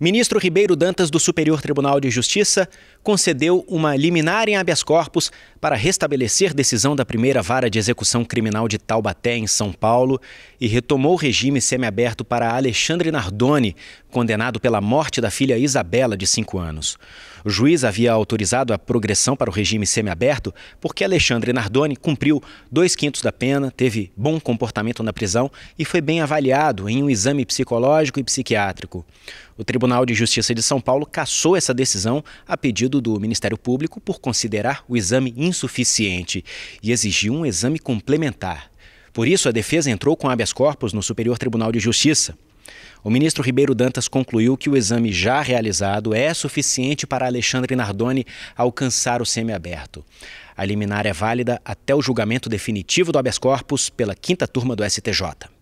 Ministro Ribeiro Dantas do Superior Tribunal de Justiça concedeu uma liminar em habeas corpus para restabelecer decisão da primeira vara de execução criminal de Taubaté, em São Paulo, e retomou o regime semiaberto para Alexandre Nardoni, condenado pela morte da filha Isabela, de 5 anos. O juiz havia autorizado a progressão para o regime semiaberto porque Alexandre Nardoni cumpriu dois quintos da pena, teve bom comportamento na prisão e foi bem avaliado em um exame psicológico e psiquiátrico. O Tribunal de Justiça de São Paulo cassou essa decisão a pedido pedido do Ministério Público por considerar o exame insuficiente e exigiu um exame complementar. Por isso, a defesa entrou com habeas corpus no Superior Tribunal de Justiça. O ministro Ribeiro Dantas concluiu que o exame já realizado é suficiente para Alexandre Nardoni alcançar o semiaberto. A liminar é válida até o julgamento definitivo do habeas corpus pela quinta turma do STJ.